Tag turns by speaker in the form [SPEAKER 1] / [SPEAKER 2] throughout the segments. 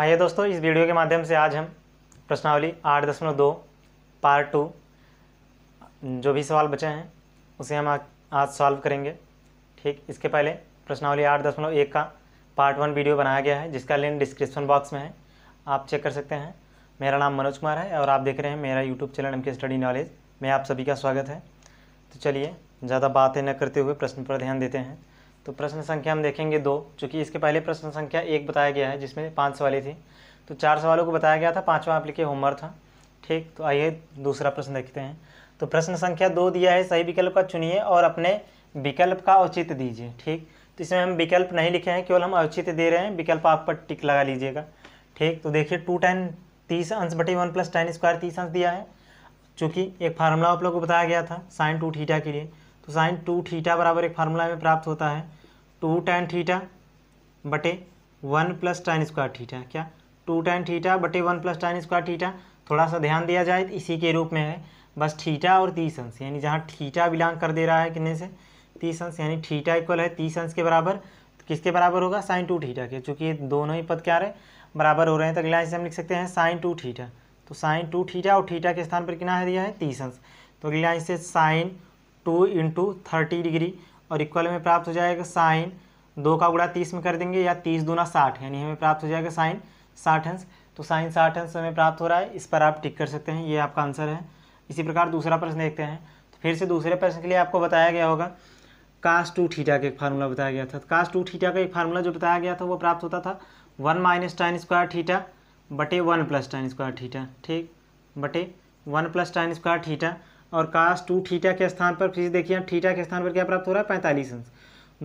[SPEAKER 1] आइए हाँ, दोस्तों इस वीडियो के माध्यम से आज हम प्रश्नावली आठ दशमलव दो पार्ट टू जो भी सवाल बचे हैं उसे हम आज आज सॉल्व करेंगे ठीक इसके पहले प्रश्नावली आठ दशमलव एक का पार्ट वन वीडियो बनाया गया है जिसका लिंक डिस्क्रिप्शन बॉक्स में है आप चेक कर सकते हैं मेरा नाम मनोज कुमार है और आप देख रहे हैं मेरा YouTube channel M K study knowledge में आप सभी का स्वागत है तो चलिए ज़्यादा बातें न करते हुए प्रश्न पर ध्यान देते हैं तो प्रश्न संख्या हम देखेंगे दो चूँकि इसके पहले प्रश्न संख्या एक बताया गया है जिसमें पाँच सवाली थी तो चार सवालों को बताया गया था पाँचवा आप लिखे होमवर्क था ठीक तो आइए दूसरा प्रश्न देखते हैं तो प्रश्न संख्या दो दिया है सही विकल्प का चुनिए और अपने विकल्प का औचित्य दीजिए ठीक तो इसमें हम विकल्प नहीं लिखे हैं केवल हम औचित्य दे रहे हैं विकल्प आप पर टिक लगा लीजिएगा ठीक तो देखिए टू टेन तीस अंश बटे वन प्लस टेन स्क्वायर तीस अंश दिया है चूँकि एक फार्मूला आप लोग को बताया गया था साइन टू ठीठा के लिए तो साइन टू ठीठा बराबर एक फार्मूला में प्राप्त होता है टू टैन थीटा बटे one plus tan square theta क्या टू टैन थीटा बटे one plus tan square theta थोड़ा सा ध्यान दिया जाए इसी के रूप में है बस थीटा और तीस अंश यानी जहाँ थीटा बिलोंग कर दे रहा है कितने से तीस अंश यानी थीटा इक्वल है तीस अंश के बराबर तो किसके बराबर होगा साइन टू थीटा के चूँकि ये दोनों ही पद क्या रहे बराबर हो रहे हैं तो अगला हम लिख सकते हैं साइन टू थीटा तो साइन टू थीटा और थीटा के स्थान पर कितना है दिया है तीस अंश तो अगला से sine two into thirty degree और इक्वल में प्राप्त हो जाएगा साइन दो का गुड़ा तीस में कर देंगे या तीस दूना साठ यानी हमें प्राप्त हो जाएगा साइन साठ अंश तो साइन साठ अंश हमें प्राप्त हो रहा है इस पर आप टिक कर सकते हैं ये आपका आंसर है इसी प्रकार दूसरा प्रश्न देखते हैं तो फिर से दूसरे प्रश्न के लिए आपको बताया गया होगा कास्ट टू ठीटा का एक फार्मूला बताया गया था कास्ट टू ठीटा का एक फार्मूला जो बताया गया था वो प्राप्त होता था one minus tan square theta बटे one plus tan square theta ठीक बटे one plus tan square theta और कास टू ठीटा के स्थान पर फिर देखिए हम ठीटा के स्थान पर क्या प्राप्त हो रहा है पैंतालीस अंश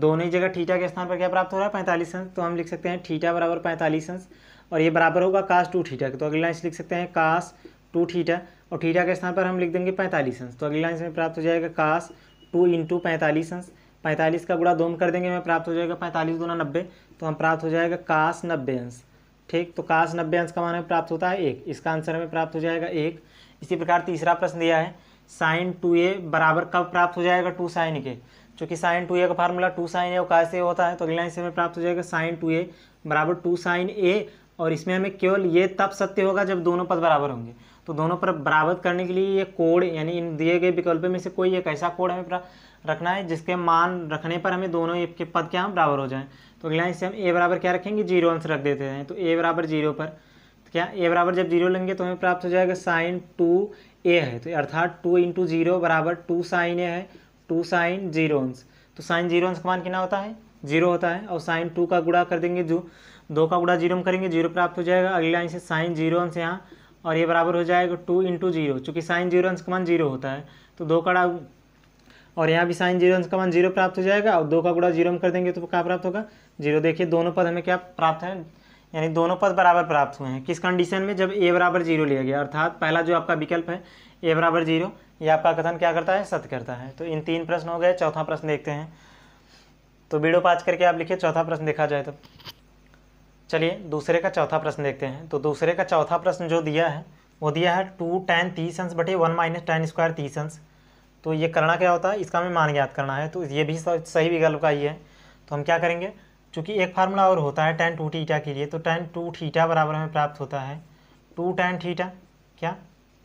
[SPEAKER 1] दोनों ही जगह ठीटा के स्थान पर क्या प्राप्त हो रहा है पैंतालीस अंश तो हम लिख सकते हैं ठीटा बराबर पैंतालीस अंश और ये बराबर होगा कास टू ठीटा तो अगली लाइन लिख सकते हैं कास टू ठीटा और ठीटा के स्थान पर हम लिख देंगे पैंतालीस अंश तो अगली लाइन में प्राप्त हो जाएगा कास टू इंटू पैंतालीस अंश पैंतालीस का गुड़ा दोम कर देंगे हमें प्राप्त हो जाएगा पैंतालीस गुना नब्बे तो हम प्राप्त हो जाएगा कास नब्बे अंश ठीक तो कास नब्बे अंश का मान हमें प्राप्त होता है एक इसका आंसर हमें प्राप्त हो जाएगा एक इसी प्रकार तीसरा प्रश्न दिया है साइन टू ए बराबर कब प्राप्त हो जाएगा टू साइन के चूँकि साइन टू ए का फार्मूला टू साइन ए का कैसे होता है तो अगला लाइन से हमें प्राप्त हो जाएगा साइन टू ए बराबर टू साइन ए और इसमें हमें केवल ये तब सत्य होगा जब दोनों पद बराबर होंगे तो दोनों पर बराबर करने के लिए ये कोड यानी इन दिए गए विकल्प में से कोई एक ऐसा कोड हमें रखना है जिसके मान रखने पर हमें दोनों के पद क्या हम बराबर हो जाए तो अगला इससे हम ए बराबर क्या रखेंगे जीरो आंसर रख देते हैं तो ए बराबर जीरो पर तो क्या ए बराबर जब जीरो लेंगे तो हमें प्राप्त हो जाएगा साइन टू ए है तो अर्थात टू इंटू जीरो बराबर टू साइन ए है टू साइन जीरो अंश तो साइन जीरो अंश का मान कितना होता है जीरो होता है और साइन टू का गुड़ा कर देंगे जो दो का गुड़ा जीरो में करेंगे जीरो प्राप्त हो जाएगा अगली लाइन से साइन जीरो अंश यहाँ और ये बराबर हो जाएगा टू इंटू जीरो चूँकि साइन जीरो अंश का मान जीरो होता है तो दो का और यहाँ भी साइन जीरो अंश का मान जीरो प्राप्त हो जाएगा और दो का गुड़ा जीरो में कर देंगे तो क्या प्राप्त होगा जीरो देखिए दोनों पद हमें क्या प्राप्त है यानी दोनों पद बराबर प्राप्त हुए हैं किस कंडीशन में जब ए बराबर जीरो लिया गया अर्थात पहला जो आपका विकल्प है ए बराबर जीरो ये आपका कथन क्या करता है सत्य करता है तो इन तीन प्रश्न हो गए चौथा प्रश्न देखते हैं तो वीडियो पाँच करके आप लिखिए चौथा प्रश्न देखा जाए तो चलिए दूसरे का चौथा प्रश्न देखते हैं तो दूसरे का चौथा प्रश्न जो दिया है वो दिया है टू टेन तीस अंश बटे वन माइनस टेन स्क्वायर तीस अंश तो ये करना क्या होता है इसका हमें मान ज्ञात करना है तो ये भी सही विकल्प का ही है तो हम क्या करेंगे चूँकि एक फार्मूला और होता है टेन टू थीटा के लिए तो टेन टू थीटा बराबर हमें प्राप्त होता है टू टेन थीटा क्या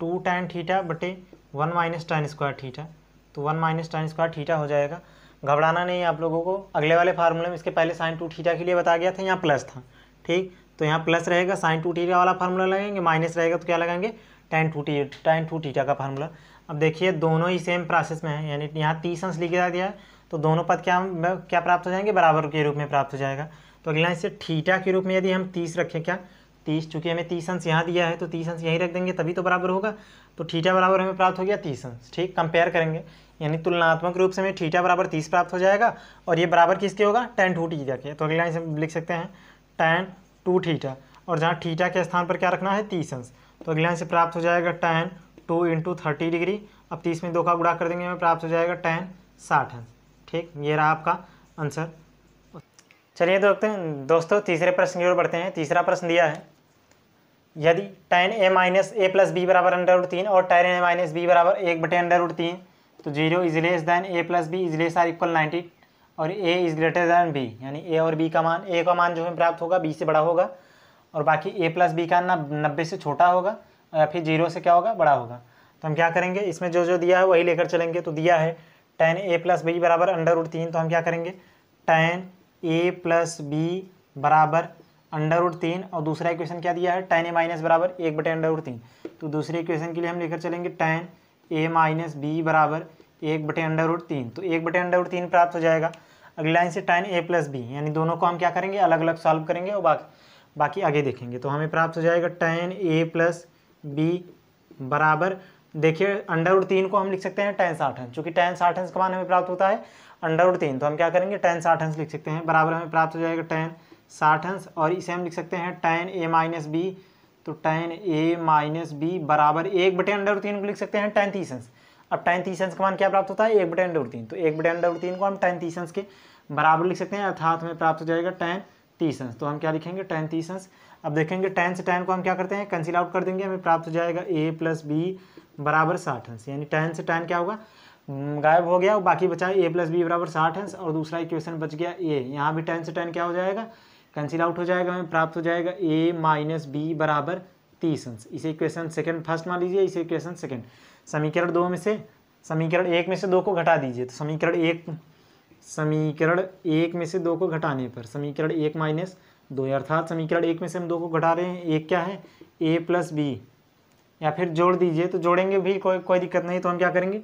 [SPEAKER 1] टू टेन थीटा बटे one minus tan square theta तो one minus tan square theta हो जाएगा घबराना नहीं आप लोगों को अगले वाले फार्मूले में इसके पहले साइन टू थीटा के लिए बताया गया था यहाँ प्लस था ठीक तो यहाँ प्लस रहेगा साइन टू थीटा वाला फार्मूला लगाएंगे माइनस रहेगा तो क्या लगाएंगे tan two T tan two theta का फार्मूला अब देखिए दोनों ही सेम प्रोसेस में है यानी यहाँ तीस अंश लिखा दिया है तो दोनों पद क्या क्या प्राप्त हो जाएंगे बराबर के रूप में प्राप्त हो जाएगा तो अगला इससे ठीटा के रूप में यदि हम तीस रखें क्या तीस चूंकि हमें तीस अंश यहाँ दिया है तो तीस अंश यहीं रख देंगे तभी तो बराबर होगा तो ठीटा बराबर हमें प्राप्त हो गया तीस अंश ठीक कंपेयर करेंगे यानी तुलनात्मक रूप से हमें ठीटा बराबर तीस प्राप्त हो जाएगा और ये बराबर किसके होगा टेन टू ठीटा के तो अगला इसे लिख सकते हैं टेन टू ठीटा और जहाँ ठीटा के स्थान पर क्या रखना है तीस अंश तो अगला से प्राप्त हो जाएगा tan two into thirty degree अब तीस में दो का गुड़ा कर देंगे हमें प्राप्त हो जाएगा टेन साठ अंश ठीक ये रहा आपका आंसर चलिए दोस्तों दोस्तों तीसरे प्रश्न की ओर बढ़ते हैं तीसरा प्रश्न दिया है यदि tan A minus A plus B बराबर अंडर उड तीन और टेन ए माइनस बी बराबर एक बटे अंडर उड तीन तो zero is less than A plus B is less or equal ninety और A is greater than B यानी ए और बी का मान ए का मान जो हमें प्राप्त होगा बी से बड़ा होगा और बाकी ए प्लस बी का ना नब्बे से छोटा होगा या फिर जीरो से क्या होगा बड़ा होगा तो हम क्या करेंगे इसमें जो जो दिया है वही लेकर चलेंगे तो दिया है टेन ए प्लस बी बराबर अंडर उड तीन तो हम क्या करेंगे टेन ए प्लस बी बराबर अंडर उड तीन और दूसरा इक्वेशन क्या दिया है टेन ए माइनस बराबर एक बटे अंडर उड तीन तो दूसरे इक्वेशन के लिए हम लेकर चलेंगे टेन ए माइनस बी बराबर एक बटे अंडर उड तीन तो एक बटे अंडर उड तीन प्राप्त हो जाएगा अगली लाइन से टेन ए प्लस बी यानी दोनों को हम क्या करेंगे अलग अलग सॉल्व करेंगे और बाकी बाकी आगे देखेंगे तो हमें प्राप्त हो जाएगा टेन ए प्लस बी बराबर देखिए अंडर उड तीन को हम लिख सकते हैं टेन साठ हंस चूँकि टेन साठ हंस का मान हमें प्राप्त होता है अंडर उड तीन तो हम क्या करेंगे टेन साठ हंस लिख सकते हैं बराबर हमें प्राप्त हो जाएगा टेन साठ हंस और इसे हम लिख सकते हैं टेन ए माइनस बी तो टेन ए माइनस बी बराबर एक बटे अंडर तीन को लिख सकते हैं टेन तीस हंस अब टेन तीस हंस का मान क्या प्राप्त होता है एक बटे अंडर तीन तो एक बटे अंडर तीन को हम टेन तीस हंस के बराबर लिख सकते हैं अर्थात हमें प्राप्त हो जाएगा टेन तीस तो हम क्या लिखेंगे टेन तीस अब देखेंगे टेन से टेन को हम क्या करते हैं कैंसिल आउट कर देंगे हमें प्राप्त हो जाएगा ए प्लस बी बराबर साठ अंश यानी टेन से टेन क्या होगा हम्म, गायब हो गया और बाकी बचा ए प्लस बी बराबर साठ अंश और दूसरा इक्वेशन बच गया ए यहाँ भी टेन से टेन क्या हो जाएगा कैंसिल आउट हो जाएगा हमें प्राप्त हो जाएगा ए माइनस बी बराबर तीस अंश इसे इक्वेशन सेकेंड फर्स्ट मान लीजिए इसे इक्वेशन सेकेंड समीकरण दो में से समीकरण एक में से दो को घटा दीजिए तो समीकरण एक समीकरण एक में से दो को घटाने पर समीकरण एक माइनस दो अर्थात समीकरण एक में से हम दो को घटा रहे हैं एक क्या है ए प्लस बी या फिर जोड़ दीजिए तो जोड़ेंगे भी कोई कोई दिक्कत नहीं तो हम क्या करेंगे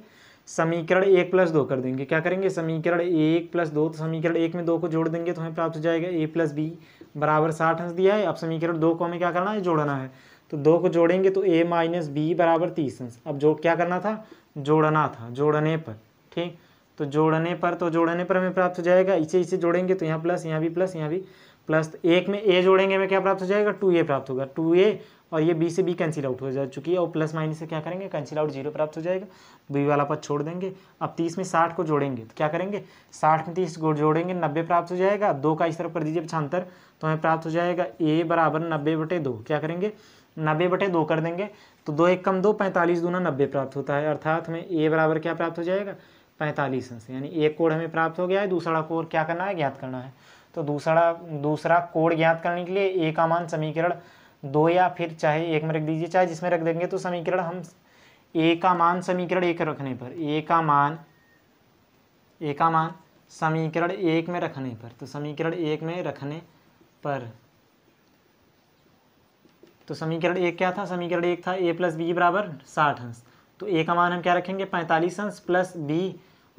[SPEAKER 1] समीकरण एक प्लस दो कर देंगे क्या करेंगे समीकरण एक प्लस दो तो समीकरण एक में दो को जोड़ देंगे तो हमें प्राप्त हो जाएगा ए प्लस बी बराबर साठ अंश दिया है अब समीकरण दो को हमें क्या करना है जोड़ना है तो दो को जोड़ेंगे तो ए माइनस बी बराबर तीस अंश अब जो क्या करना था जोड़ना था जोड़ने पर ठीक तो जोड़ने पर तो जोड़ने पर हमें प्राप्त हो जाएगा इसे इसे जोड़ेंगे तो यहाँ प्लस यहाँ भी प्लस यहाँ भी प्लस तो एक में ए जोड़ेंगे हमें क्या प्राप्त हो जाएगा टू ए प्राप्त होगा टू ए और ये बी से बी कैंसिल आउट हो जा चुकी है और प्लस माइनस से क्या करेंगे कैंसिल आउट जीरो प्राप्त हो जाएगा बी तो वाला पद छोड़ देंगे अब तीस में साठ को जोड़ेंगे तो क्या करेंगे साठ में तीस को जोड़ेंगे नब्बे प्राप्त हो जाएगा दो का इस तरफ कर दीजिए पछांतर तो हमें प्राप्त हो जाएगा ए बराबर नब्बे बटे दो क्या करेंगे नब्बे बटे दो कर देंगे तो दो एक कम दो पैंतालीस दूना नब्बे प्राप्त होता है अर्थात हमें ए बराबर क्या प्राप्त हो जाएगा पैंतालीस अंश यानी एक कोड हमें प्राप्त हो गया है दूसरा कोड क्या करना है ज्ञात करना है तो दूसरा दूसरा कोड ज्ञात करने के लिए एक आमान मान समीकरण दो या फिर चाहे एक में रख दीजिए चाहे जिसमें रख देंगे तो समीकरण हम एक आमान मान समीकरण एक रखने पर एक आमान मान आमान मान समीकरण एक में रखने पर तो समीकरण एक में रखने पर तो समीकरण एक क्या था समीकरण एक था ए प्लस बी बराबर साठ अंश तो ए का मान हम क्या रखेंगे पैंतालीस अंश प्लस बी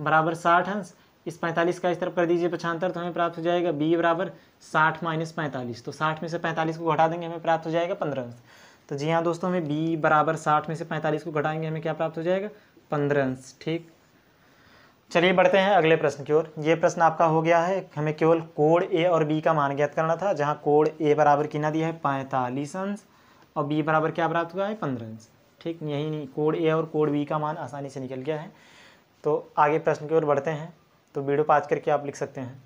[SPEAKER 1] बराबर साठ अंश इस पैंतालीस का इस तरफ कर दीजिए पचहत्तर तो हमें प्राप्त हो जाएगा बी बराबर साठ माइनस पैंतालीस तो साठ में से पैंतालीस को घटा देंगे हमें प्राप्त हो जाएगा पंद्रह अंश तो जी हाँ दोस्तों हमें बी बराबर साठ में से पैंतालीस को घटाएंगे हमें क्या प्राप्त हो जाएगा पंद्रह अंश ठीक चलिए बढ़ते हैं अगले प्रश्न की ओर ये प्रश्न आपका हो गया है हमें केवल कोड ए और बी का मान ज्ञात करना था जहाँ कोड ए बराबर कितना दिया है पैंतालीस अंश और बी बराबर क्या प्राप्त हुआ है पंद्रह अंश ठीक यही नहीं कोड ए और कोड बी का मान आसानी से निकल गया है तो आगे प्रश्न की ओर बढ़ते हैं तो वीडियो पाँच करके आप लिख सकते हैं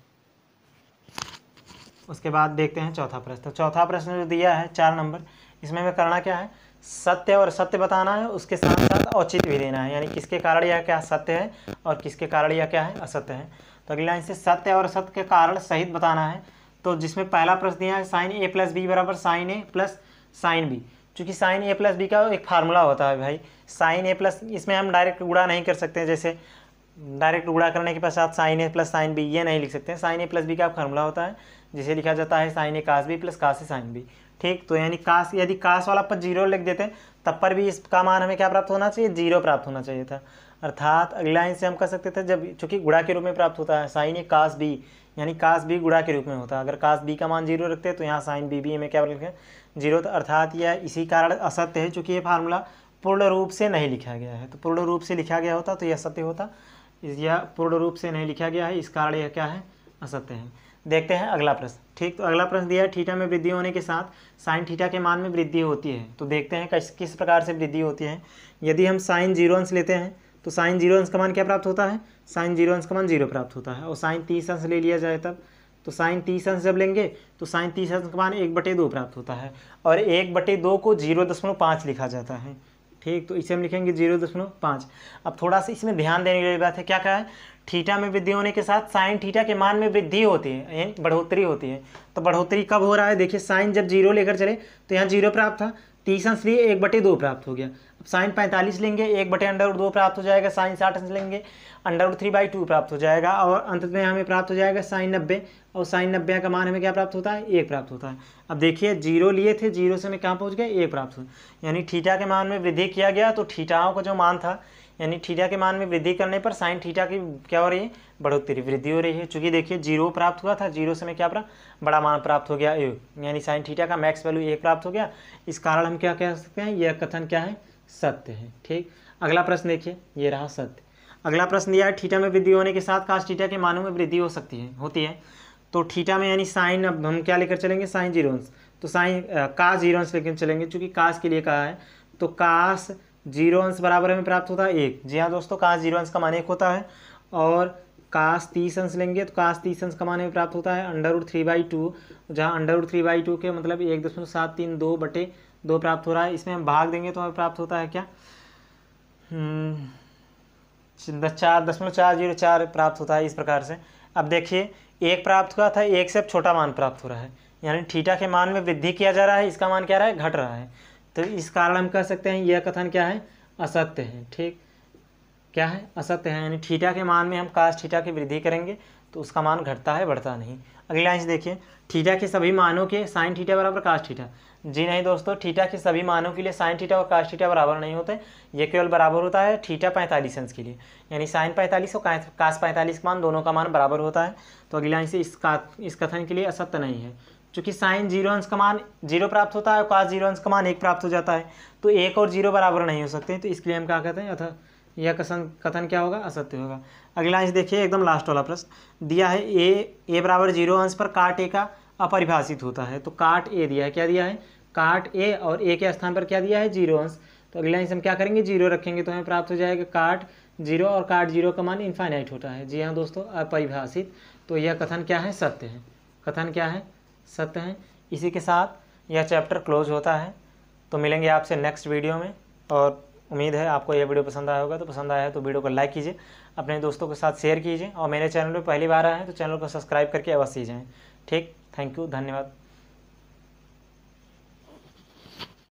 [SPEAKER 1] उसके बाद देखते हैं चौथा प्रश्न तो चौथा प्रश्न जो दिया है चार नंबर इसमें हमें करना क्या है सत्य और सत्य बताना है उसके साथ साथ औचित भी देना है यानी किसके कारण यह क्या सत्य है और किसके कारण यह क्या है असत्य है तो अगली लाइन से सत्य और सत्य के कारण सहित बताना है तो जिसमें पहला प्रश्न दिया है साइन ए प्लस बी बराबर sine A plus sine B चूँकि साइन ए प्लस बी का एक फार्मूला होता है भाई साइन ए प्लस इसमें हम डायरेक्ट गुड़ा नहीं कर सकते जैसे डायरेक्ट गुड़ा करने के पश्चात sine A plus sine B ये नहीं लिख सकते हैं साइन ए प्लस बी का फार्मूला होता है जिसे लिखा जाता है sine A cos B plus cos A sine B ठीक तो यानी कास यदि कास वाला पर जीरो लिख देते तब पर भी इसका मान हमें क्या प्राप्त होना चाहिए जीरो प्राप्त होना चाहिए था अर्थात अगला लाइन से हम कह सकते थे जब चूँकि गुड़ा के रूप में प्राप्त होता है साइन ए कास बी यानी कास बी गुड़ा के रूप में होता है अगर कास बी का मान जीरो रखते तो यहाँ साइन बी बी में क्या लिखें जीरो तो अर्थात यह इसी कारण असत्य है चूँकि ये फार्मूला पूर्ण रूप से नहीं लिखा गया है तो पूर्ण रूप से लिखा गया होता तो यह सत्य होता यह पूर्ण रूप से नहीं लिखा गया है इस कारण यह क्या है असत्य है देखते हैं अगला प्रश्न ठीक तो अगला प्रश्न दिया है ठीठा में वृद्धि होने के साथ साइन ठीठा के मान में वृद्धि होती है तो देखते हैं किस किस प्रकार से वृद्धि होती है यदि हम साइन जीरो अंश लेते हैं तो साइन जीरो अंश का मान क्या प्राप्त होता है साइन जीरो अंश का मान जीरो प्राप्त होता है और साइन तीस अंश ले लिया जाए तब तो साइन तीस अंश जब लेंगे तो साइन तीस अंश का मान एक बटे दो प्राप्त होता है और एक बटे दो को जीरो दशमलव पाँच लिखा जाता है ठीक तो इसे हम लिखेंगे जीरो दशमलव पाँच अब थोड़ा सा इसमें ध्यान देने वाली बात है क्या कहा है थीटा में वृद्धि होने के साथ साइन थीटा के मान में वृद्धि होती है बढ़ोतरी होती है तो बढ़ोतरी कब हो रहा है देखिए साइन जब जीरो लेकर चले तो यहाँ जीरो प्राप्त था तीसंस लिए एक बटे दो प्राप्त हो गया अब साइन पैंतालीस लेंगे एक बटे अंडर उड दो प्राप्त हो जाएगा साइन साठ लेंगे under root three by to प्राप्त हो जाएगा और अंत में हमें प्राप्त हो जाएगा साइन नब्बे और साइन नब्बे का मान हमें क्या प्राप्त होता है एक प्राप्त होता है अब देखिए जीरो लिए थे जीरो से हमें कहाँ पहुँच गए एक प्राप्त हुआ यानी ठीठा के मान में वृद्धि किया गया तो ठीठाओं का जो मान था यानी थीटा के मान में वृद्धि करने पर साइन थीटा की क्या हो रही है बढ़ोतरी वृद्धि हो रही है चूंकि देखिए जीरो प्राप्त हुआ था जीरो से हमें क्या प्राप्त बड़ा मान प्राप्त हो गया ए यानी साइन थीटा का मैक्स वैल्यू एक प्राप्त हो गया इस कारण हम क्या कह सकते हैं यह कथन क्या है सत्य है ठीक अगला प्रश्न देखिए ये रहा सत्य अगला प्रश्न दिया है थीटा में वृद्धि होने के साथ कास्ट थीटा के मानों में वृद्धि हो सकती है होती है तो थीटा में यानी साइन अब हम क्या लेकर चलेंगे साइन जीरो तो साइन कास जीरो लेकर चलेंगे चूंकि कास के लिए कहा है तो कास जीरो अंश बराबर हमें प्राप्त होता है एक जी हाँ दोस्तों काश जीरो अंश का मान एक होता है और काश तीस अंश लेंगे तो काश तीस अंश का मान हमें प्राप्त होता है under root three by two जहाँ under root three by two के मतलब एक दशमलव सात तीन दो बटे दो प्राप्त हो रहा है इसमें हम भाग देंगे तो हमें प्राप्त होता है क्या हम्म, चार दशमलव चार जीरो चार प्राप्त होता है इस प्रकार से अब देखिए एक प्राप्त हुआ था एक से अब छोटा मान प्राप्त हो रहा है यानी ठीटा के मान में वृद्धि किया जा रहा है इसका मान क्या रहा है घट रहा है तो इस कारण हम कह सकते हैं यह कथन क्या है असत्य है ठीक क्या है असत्य है यानी ठीठा के मान में हम काश ठीठा की वृद्धि करेंगे तो उसका मान घटता है बढ़ता नहीं अगला अंश देखिए ठीठा के सभी मानों के साइन ठीठा बराबर काश ठीठा जी नहीं दोस्तों ठीठा के सभी मानों के लिए साइन ठीठा और काश ठीठा बराबर नहीं होते ये केवल बराबर होता है ठीठा पैंतालीस अंश के लिए यानी साइन पैंतालीस और काश पैंतालीस मान दोनों का मान बराबर होता है तो अगला अंश इस का इस कथन के लिए असत्य नहीं है चूँकि साइन जीरो अंश का मान जीरो प्राप्त होता है और कास जीरो अंश का मान एक प्राप्त हो जाता है तो एक और जीरो बराबर नहीं हो सकते तो इसके लिए हम क्या कहते हैं अथा यह कथन कथन क्या होगा असत्य होगा अगला अंश देखिए एकदम लास्ट वाला प्रश्न दिया है ए ए बराबर जीरो अंश पर काट ए का अपरिभाषित होता है तो काट ए दिया है क्या दिया है काट ए और ए के स्थान पर क्या दिया है जीरो अंश तो अगला अंश हम क्या करेंगे जीरो रखेंगे तो हमें प्राप्त हो जाएगा काट जीरो और काट जीरो का मान इन्फाइनाइट होता है जी हाँ दोस्तों अपरिभाषित तो यह कथन क्या है सत्य है कथन क्या है सकते हैं इसी के साथ यह चैप्टर क्लोज होता है तो मिलेंगे आपसे नेक्स्ट वीडियो में और उम्मीद है आपको यह वीडियो पसंद आया होगा तो पसंद आया है तो वीडियो को लाइक कीजिए अपने दोस्तों के साथ शेयर कीजिए और मेरे चैनल पर पहली बार आए हैं तो चैनल को सब्सक्राइब करके अवश्य जाएँ ठीक थैंक यू धन्यवाद